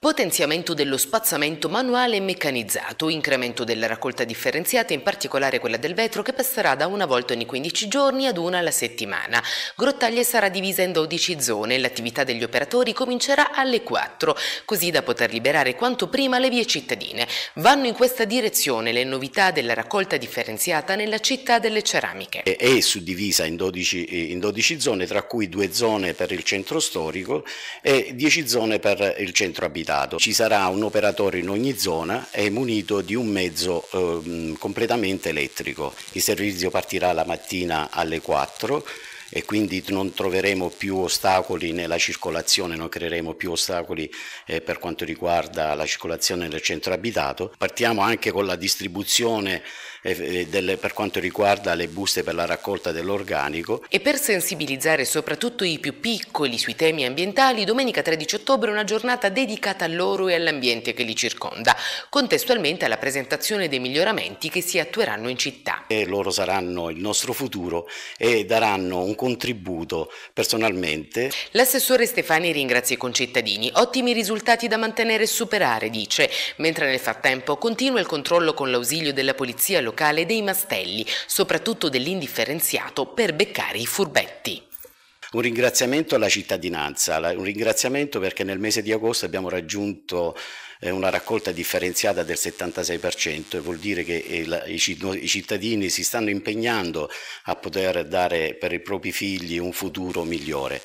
Potenziamento dello spazzamento manuale e meccanizzato, incremento della raccolta differenziata, in particolare quella del vetro, che passerà da una volta ogni 15 giorni ad una alla settimana. Grottaglie sarà divisa in 12 zone l'attività degli operatori comincerà alle 4, così da poter liberare quanto prima le vie cittadine. Vanno in questa direzione le novità della raccolta differenziata nella città delle ceramiche. È suddivisa in 12, eh, in 12 zone, tra cui due zone per il centro storico e 10 zone per il centro abitato limitato. Ci sarà un operatore in ogni zona e munito di un mezzo eh, completamente elettrico. Il servizio partirà la mattina alle 4 e quindi non troveremo più ostacoli nella circolazione, non creeremo più ostacoli eh, per quanto riguarda la circolazione nel centro abitato. Partiamo anche con la distribuzione eh, eh, delle, per quanto riguarda le buste per la raccolta dell'organico. E per sensibilizzare soprattutto i più piccoli sui temi ambientali, domenica 13 ottobre è una giornata dedicata a loro e all'ambiente che li circonda, contestualmente alla presentazione dei miglioramenti che si attueranno in città. E loro saranno il nostro futuro e daranno un contributo personalmente. L'assessore Stefani ringrazia i concittadini, ottimi risultati da mantenere e superare, dice, mentre nel frattempo continua il controllo con l'ausilio della polizia locale dei mastelli, soprattutto dell'indifferenziato, per beccare i furbetti. Un ringraziamento alla cittadinanza, un ringraziamento perché nel mese di agosto abbiamo raggiunto eh, una raccolta differenziata del 76% e vuol dire che eh, i cittadini si stanno impegnando a poter dare per i propri figli un futuro migliore.